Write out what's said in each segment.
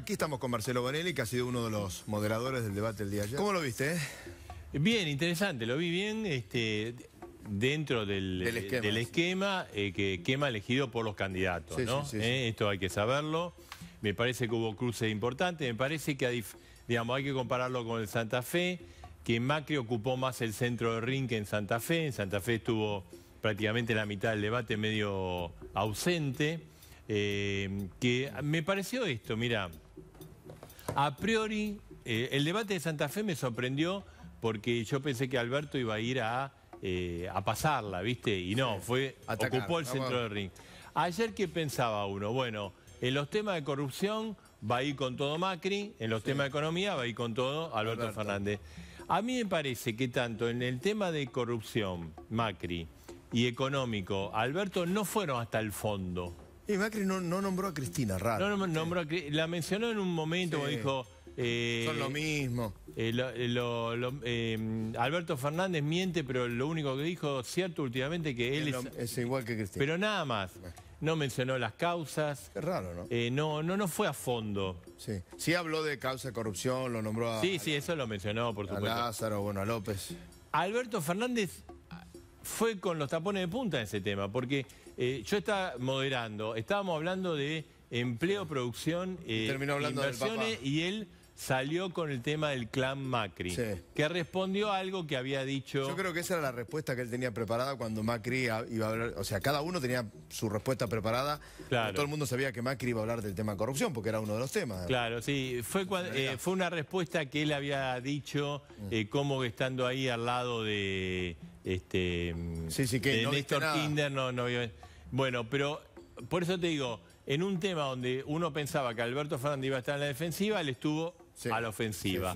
Aquí estamos con Marcelo Bonelli, que ha sido uno de los moderadores del debate el día de ayer. ¿Cómo lo viste? Eh? Bien, interesante, lo vi bien. Este, dentro del, eh, esquema, eh, que quema elegido por los candidatos, Esto hay que saberlo. Me parece que hubo cruces importantes. Me parece que digamos, hay que compararlo con el Santa Fe, que Macri ocupó más el centro de ring que en Santa Fe. En Santa Fe estuvo prácticamente la mitad del debate medio ausente. que me pareció esto, mira, a priori, eh, el debate de Santa Fe me sorprendió porque yo pensé que Alberto iba a ir a, eh, pasarla, ¿viste? Y no, fue ocupó el centro del ring. Ayer, ¿qué pensaba uno? Bueno, en los temas de corrupción va a ir con todo Macri, en los temas de economía va a ir con todo Alberto, Fernández. A mí me parece que tanto en el tema de corrupción, Macri, y económico, Alberto, no fueron hasta el fondo. Y Macri no, nombró a Cristina, raro. No, nombró a La mencionó en un momento, dijo... Eh, Son lo mismo. Eh, eh, Alberto Fernández miente, pero lo único que dijo, cierto, últimamente, que él es... Es igual que Cristina. Pero nada más. No mencionó las causas. Es raro, ¿no? no, no, fue a fondo. Sí. Sí habló de causa de corrupción, lo nombró a... Sí, sí, eso lo mencionó, por supuesto. A Lázaro, bueno, a López. Alberto Fernández fue con los tapones de punta en ese tema, porque eh, yo estaba moderando, estábamos hablando de empleo, producción, eh, inversiones y él salió con el tema del clan Macri, que respondió a algo que había dicho... Yo creo que esa era la respuesta que él tenía preparada cuando Macri iba a hablar, o sea, cada uno tenía su respuesta preparada, todo el mundo sabía que Macri iba a hablar del tema corrupción, porque era uno de los temas. Claro, sí, fue, eh, fue una respuesta que él había dicho mm. eh, como estando ahí al lado de... Este, sí, sí, que Néstor Kinder, no, no, bueno, pero por eso te digo, en un tema donde uno pensaba que Alberto Fernández iba a estar en la defensiva, él estuvo a la ofensiva.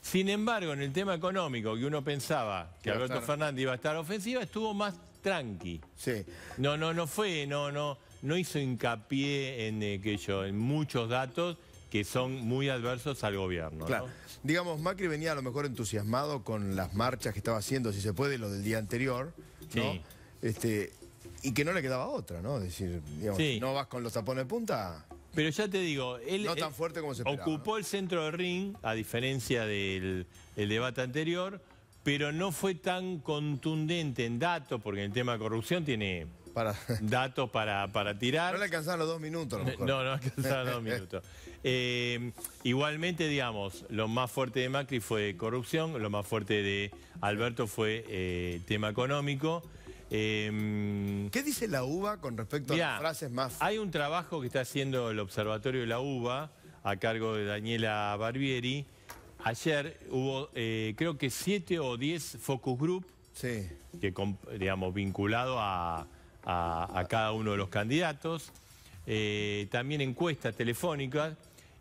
Sin embargo, en el tema económico, que uno pensaba que Alberto Fernández iba a estar a la ofensiva, estuvo más tranqui. Sí. No, no, no fue, no, no, no hizo hincapié en, eh, en muchos datos que son muy adversos al gobierno. Claro. Digamos, Macri venía a lo mejor entusiasmado con las marchas que estaba haciendo, si se puede, lo del día anterior. ¿no? Este, y que no le quedaba otra, ¿no? Es decir, digamos, no vas con los tapones de punta. Pero ya te digo, él no eh, tan fuerte como se ocupó el centro de ring, a diferencia del debate anterior, pero no fue tan contundente en datos, porque en el tema de corrupción tiene datos para, para tirar. No le alcanzaron los dos minutos, a mejor. No, no alcanzaron los dos minutos. Eh, igualmente, digamos, lo más fuerte de Macri fue corrupción, lo más fuerte de Alberto fue eh, tema económico dice la UBA con respecto a las frases más...? Hay un trabajo que está haciendo el Observatorio de la UBA a cargo de Daniela Barbieri. Ayer hubo, eh, creo que siete o diez focus group que, digamos, vinculado a, cada uno de los candidatos. Eh, también encuestas telefónicas.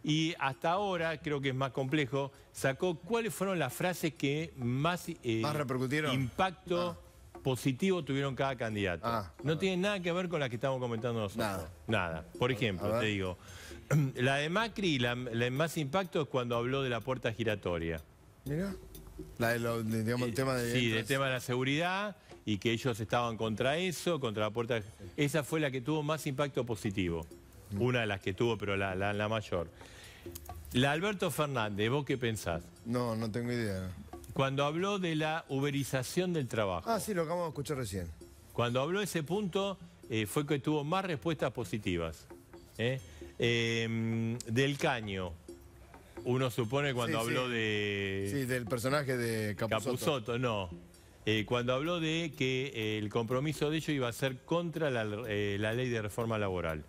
Y hasta ahora, creo que es más complejo, sacó cuáles fueron las frases que más, eh, ¿Más repercutieron? impacto ah positivo tuvieron cada candidato. Ah, no tiene nada que ver con las que estamos comentando nosotros. Nada. Nada. Por ejemplo, te digo, la de Macri, la, de más impacto es cuando habló de la puerta giratoria. Mira. La de digamos, eh, tema de... Sí, del tema de la seguridad y que ellos estaban contra eso, contra la puerta... Esa fue la que tuvo más impacto positivo. Mm. Una de las que tuvo, pero la, la, la mayor. La Alberto Fernández, ¿vos qué pensás? No, no tengo idea cuando habló de la uberización del trabajo. Ah, sí, lo acabamos de escuchar recién. Cuando habló de ese punto eh, fue que tuvo más respuestas positivas. ¿eh? Eh, del Caño, uno supone cuando habló de... Sí, del personaje de Capuzotto. Capuzotto, no. cuando habló de que el compromiso de ellos iba a ser contra la ley de reforma laboral.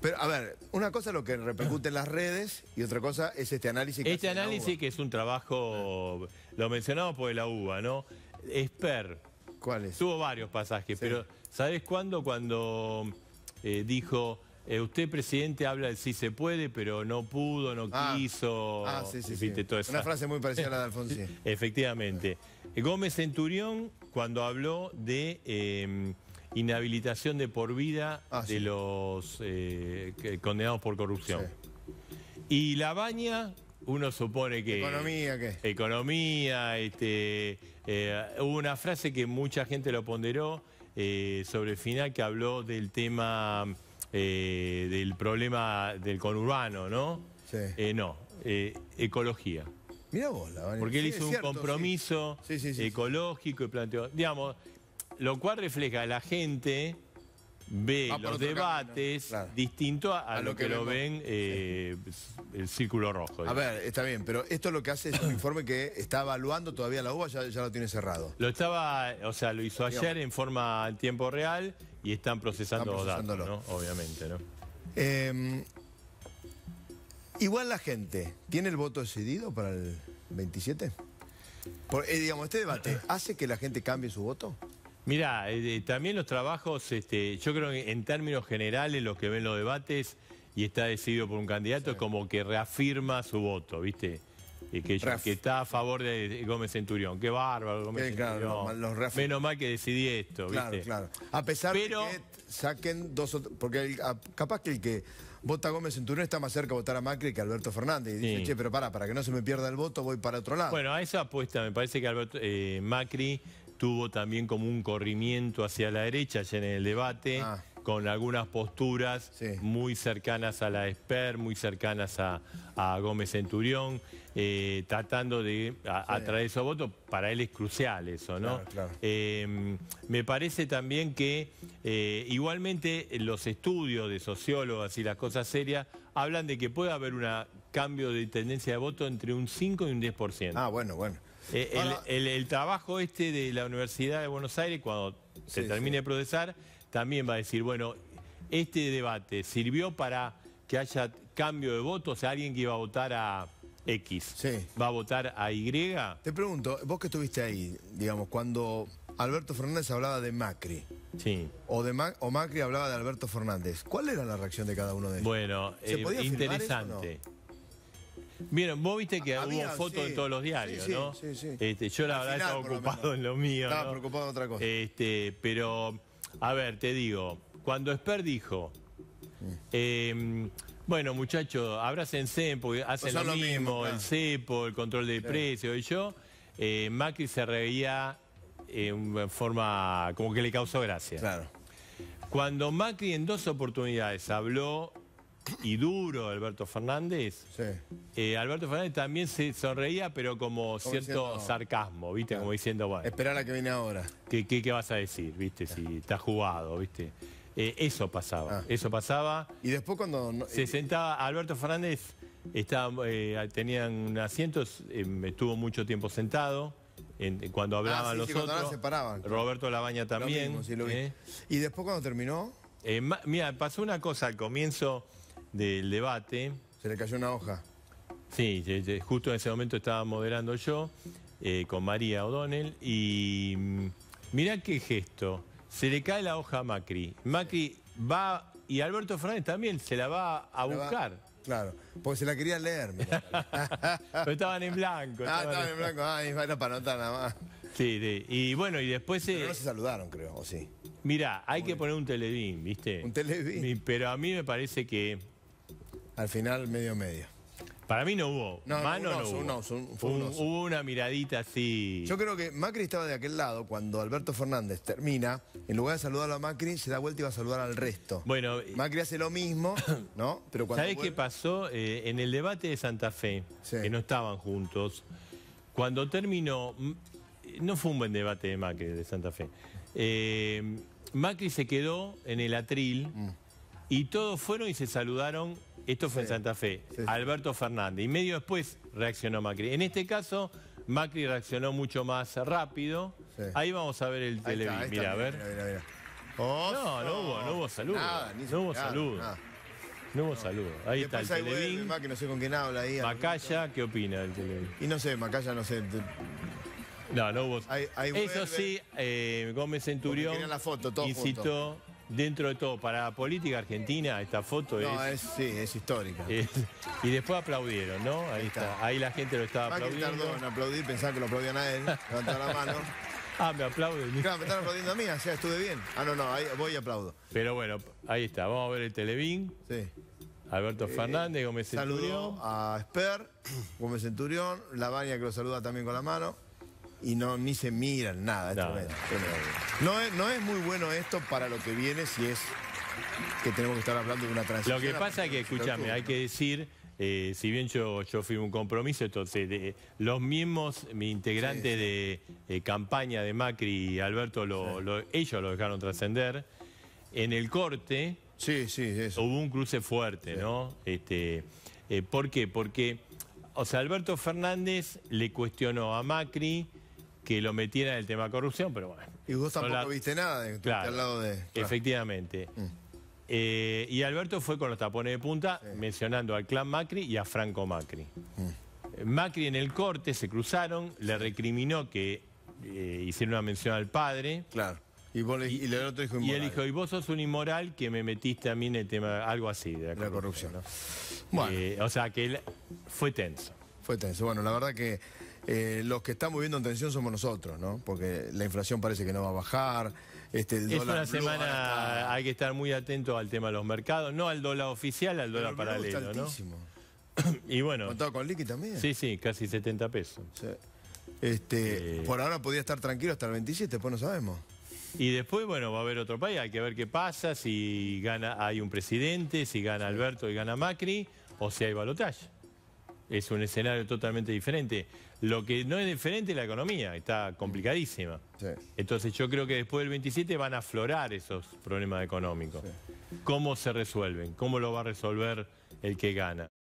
Pero, a ver, una cosa es lo que repercute en las redes y otra cosa es este análisis que Este análisis que es un trabajo, lo mencionamos por la UBA, ¿no? Esper. ¿Cuál es? Tuvo varios pasajes, pero ¿sabes cuándo? Cuando eh, dijo, eh, usted presidente habla de sí se puede, pero no pudo, no ah. quiso. Ah, sí, sí, sí. Una frase muy parecida a la de Alfonsín. Efectivamente. Gómez Centurión, cuando habló de em, inhabilitación de por vida ah, de los eh, condenados por corrupción. Y la baña, uno supone que... Economía, ¿qué? Economía, este, eh, hubo una frase que mucha gente lo ponderó eh, sobre el final que habló del tema del problema del conurbano, ¿no? Sí. no, ecología. mira vos, la Porque él hizo un compromiso ecológico y planteó, digamos, lo cual refleja la gente ve los debates distinto a, lo, que, lo ven eh, el círculo rojo. A ver, está bien, pero esto lo que hace es un informe que está evaluando todavía la UBA, ya, lo tiene cerrado. Lo estaba, o sea, lo hizo ayer en forma en tiempo real y están procesando los datos, ¿no? Obviamente, ¿no? Em, igual la gente, ¿tiene el voto decidido para el 27? Eh, digamos, este debate, ¿hace que la gente cambie su voto? Mira, eh, eh, también los trabajos, este, yo creo que en términos generales los que ven los debates y está decidido por un candidato es como que reafirma su voto, ¿viste? Eh, que, está a favor de Gómez Centurión. Qué bárbaro, Gómez Centurión. Menos mal que decidí esto, ¿viste? Claro, claro. A pesar de que saquen dos Porque capaz que el que vota a Gómez Centurión está más cerca de votar a Macri que Alberto Fernández. Y dice, che, pero para, para que no se me pierda el voto, voy para otro lado. Bueno, a esa apuesta me parece que Alberto, Macri tuvo también como un corrimiento hacia la derecha ayer en el debate, ah. con algunas posturas muy cercanas a la Esper, muy cercanas a, Gómez Centurión, eh, tratando de atraer esos votos. Para él es crucial eso, ¿no? Em, me parece también que eh, igualmente los estudios de sociólogas y las cosas serias hablan de que puede haber un cambio de tendencia de voto entre un 5 y un 10%. Ah, bueno, bueno. Eh, el, trabajo este de la Universidad de Buenos Aires, cuando se termine de procesar, también va a decir, bueno, este debate sirvió para que haya cambio de votos, o sea, alguien que iba a votar a X, ¿va a votar a Y? Te pregunto, vos que estuviste ahí, digamos, cuando Alberto Fernández hablaba de Macri. Sí. O, de o Macri hablaba de Alberto Fernández. ¿Cuál era la reacción de cada uno de ellos? Bueno, eh, interesante. Miren, vos viste que hubo fotos en todos los diarios, sí, ¿no? Sí, sí, este, yo la verdad estaba ocupado en lo mío. Estaba preocupado en otra cosa. Este, pero, a ver, te digo, cuando Esper dijo, em, bueno, muchachos, abrácense porque hacen pues lo, mismo, el CEPO, el control de precios, y yo, eh, Macri se reía eh, en forma como que le causó gracia. Claro. Cuando Macri en dos oportunidades habló y duro Alberto Fernández, eh, Alberto Fernández también se sonreía, pero como, cierto sarcasmo, ¿viste? Como diciendo, bueno... Esperar a que viene ahora. ¿Qué, qué, vas a decir, viste? Si está jugado, viste. Eh, eso pasaba, ah. eso pasaba. Y después cuando... se eh, sentaba Alberto Fernández... Estaba, eh, tenían asientos, estuvo mucho tiempo sentado. Ah, cuando hablaban los otros, Roberto Labaña también. ¿Y después cuando terminó? mira, pasó una cosa al comienzo del debate. Se le cayó una hoja. Sí, justo en ese momento estaba moderando yo eh, con María O'Donnell y mm, mirá qué gesto. Se le cae la hoja a Macri. Macri va y Alberto Fernández también se la va a buscar. claro, porque se la quería leer. Pero estaban en blanco. ah, estaban en blanco. Ah, no para anotar nada más. Sí, Y bueno, y después... Pero no se saludaron, creo, ¿o sí? Mirá, hay que poner un televín, ¿viste? Un televín. Pero a mí me parece que al final, medio medio. Para mí no hubo. Mano no hubo. Hubo una miradita así. Yo creo que Macri estaba de aquel lado cuando Alberto Fernández termina. En lugar de saludarlo a Macri, se da vuelta y va a saludar al resto. Bueno. Eh, Macri hace lo mismo, ¿no? Pero ¿Sabes qué pasó? Eh, en el debate de Santa Fe, que no estaban juntos, cuando terminó. No fue un buen debate de Macri de Santa Fe. Eh, Macri se quedó en el atril mm. y todos fueron y se saludaron esto fue en Santa Fe. Alberto Fernández. Y medio después reaccionó Macri. En este caso, Macri reaccionó mucho más rápido. Ahí vamos a ver el televis. Mira, a ver. no, no hubo, no hubo saludo. no hubo salud. saludo. No hubo saludo. Ahí está el Televín. que no sé con quién habla ahí. Macaya, ¿qué opina del Televín? Y no sé, Macaya no sé. No, no hubo. salud. Eso sí, eh, Gómez Centurión la foto, todo incitó dentro de todo, para la política argentina, esta foto es... es... Sí, es histórica. y después aplaudieron, ¿no? Ahí, está. Ahí la gente lo estaba aplaudiendo. Que tardó en aplaudir, pensaba que lo aplaudían a él, levantó la mano. Ah, me aplauden. Claro, me están aplaudiendo a mí, o sea, estuve bien. Ah, no, no, ahí voy y aplaudo. Pero bueno, ahí está, vamos a ver el Televín. Sí. Alberto eh, Fernández, Gómez Centurión. Saludó a Esper, Gómez Centurión, Lavagna que lo saluda también con la mano y no ni se miran, nada. No, no. es, muy bueno esto para lo que viene si es que tenemos que estar hablando de una transición. Lo que pasa es que, escúchame, hay que decir... Eh, si bien yo, yo fui un compromiso, entonces los mismos mi integrante de eh, campaña de Macri y Alberto, ellos lo dejaron trascender. En el corte hubo un cruce fuerte, ¿no? Este, eh, ¿Por qué? Porque o sea, Alberto Fernández le cuestionó a Macri que lo metiera en el tema corrupción, pero bueno. Y vos tampoco viste nada de, claro, al lado de... Efectivamente. Mm. Eh, y Alberto fue con los tapones de punta, mencionando al clan Macri y a Franco Macri. Mm. Macri en el corte se cruzaron, le recriminó que eh, hicieron una mención al padre. Claro. Y, le, el otro dijo inmoral. Y él dijo, y vos sos un inmoral que me metiste a mí en el tema, algo así, de la, la corrupción. ¿no? Bueno. Eh, o sea, que él fue tenso. Fue tenso. Bueno, la verdad que... Eh, los que estamos viendo en tensión somos nosotros, ¿no? Porque la inflación parece que no va a bajar. Este, el semana, hay que estar muy atento al tema de los mercados, no al dólar oficial, al dólar paralelo, ¿no? y bueno. Contado con liqui también. Sí, sí, casi 70 pesos. Este, eh. Por ahora podía estar tranquilo hasta el 27, después no sabemos. Y después, bueno, va a haber otro país, hay que ver qué pasa, si gana hay un presidente, si gana Alberto y gana Macri, o si hay balotaje es un escenario totalmente diferente. Lo que no es diferente es la economía, está complicadísima. Entonces yo creo que después del 27 van a aflorar esos problemas económicos. ¿Cómo se resuelven? ¿Cómo lo va a resolver el que gana?